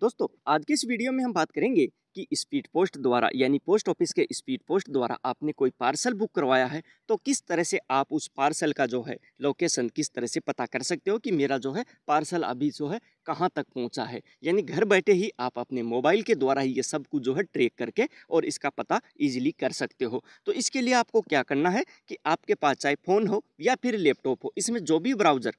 दोस्तों आज के इस वीडियो में हम बात करेंगे कि स्पीड पोस्ट द्वारा यानी पोस्ट ऑफिस के स्पीड पोस्ट द्वारा आपने कोई पार्सल बुक करवाया है तो किस तरह से आप उस पार्सल का जो है लोकेशन किस तरह से पता कर सकते हो कि मेरा जो है पार्सल अभी जो है कहाँ तक पहुँचा है यानी घर बैठे ही आप अपने मोबाइल के द्वारा ही ये सब कुछ जो है ट्रेक करके और इसका पता ईजिली कर सकते हो तो इसके लिए आपको क्या करना है कि आपके पास चाहे फ़ोन हो या फिर लैपटॉप हो इसमें जो भी ब्राउज़र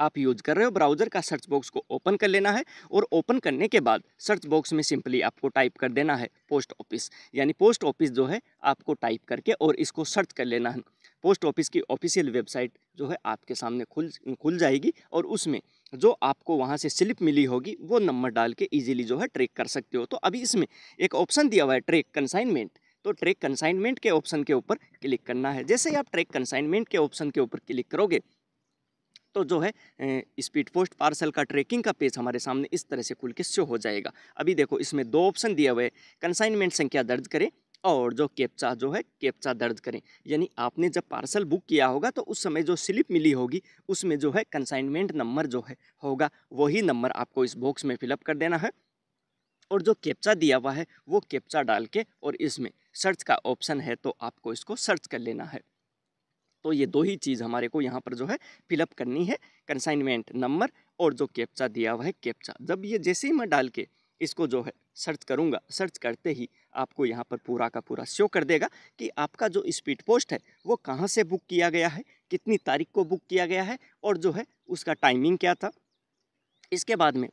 आप यूज कर रहे हो ब्राउज़र का सर्च बॉक्स को ओपन कर लेना है और ओपन करने के बाद सर्च बॉक्स में सिंपली आपको टाइप कर देना है पोस्ट ऑफिस यानी पोस्ट ऑफिस जो है आपको टाइप करके और इसको सर्च कर लेना है पोस्ट ऑफिस की ऑफिशियल वेबसाइट जो है आपके सामने खुल खुल जाएगी और उसमें जो आपको वहाँ से स्लिप मिली होगी वो नंबर डाल के ईजिली जो है ट्रेक कर सकते हो तो अभी इसमें एक ऑप्शन दिया हुआ है ट्रेक कंसाइनमेंट तो ट्रेक कंसाइनमेंट के ऑप्शन के ऊपर क्लिक करना है जैसे ही आप ट्रेक कंसाइनमेंट के ऑप्शन के ऊपर क्लिक करोगे तो जो है स्पीड पोस्ट पार्सल का ट्रैकिंग का पेज हमारे सामने इस तरह से खुल के शो हो जाएगा अभी देखो इसमें दो ऑप्शन दिए हुए कंसाइनमेंट संख्या दर्ज करें और जो कैप्चा जो है कैप्चा दर्ज करें यानी आपने जब पार्सल बुक किया होगा तो उस समय जो स्लिप मिली होगी उसमें जो है कंसाइनमेंट नंबर जो है होगा वही नंबर आपको इस बॉक्स में फिलअप कर देना है और जो कैप्चा दिया हुआ है वो कैप्चा डाल के और इसमें सर्च का ऑप्शन है तो आपको इसको सर्च कर लेना है तो ये दो ही चीज़ हमारे को यहाँ पर जो है फिलअप करनी है कंसाइनमेंट नंबर और जो कैप्चा दिया हुआ है कैप्चा जब ये जैसे ही मैं डाल के इसको जो है सर्च करूँगा सर्च करते ही आपको यहाँ पर पूरा का पूरा शो कर देगा कि आपका जो स्पीड पोस्ट है वो कहाँ से बुक किया गया है कितनी तारीख को बुक किया गया है और जो है उसका टाइमिंग क्या था इसके बाद में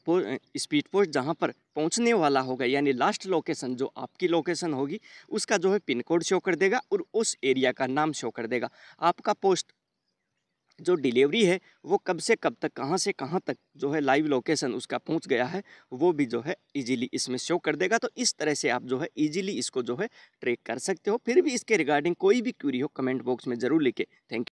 स्पीड पोस्ट जहाँ पर पहुँचने वाला होगा यानी लास्ट लोकेशन जो आपकी लोकेशन होगी उसका जो है पिन कोड शो कर देगा और उस एरिया का नाम शो कर देगा आपका पोस्ट जो डिलीवरी है वो कब से कब तक कहाँ से कहाँ तक जो है लाइव लोकेशन उसका पहुँच गया है वो भी जो है इजीली इसमें शो कर देगा तो इस तरह से आप जो है इजीली इसको जो है ट्रैक कर सकते हो फिर भी इसके रिगार्डिंग कोई भी क्यूरी हो कमेंट बॉक्स में ज़रूर लिखे थैंक यू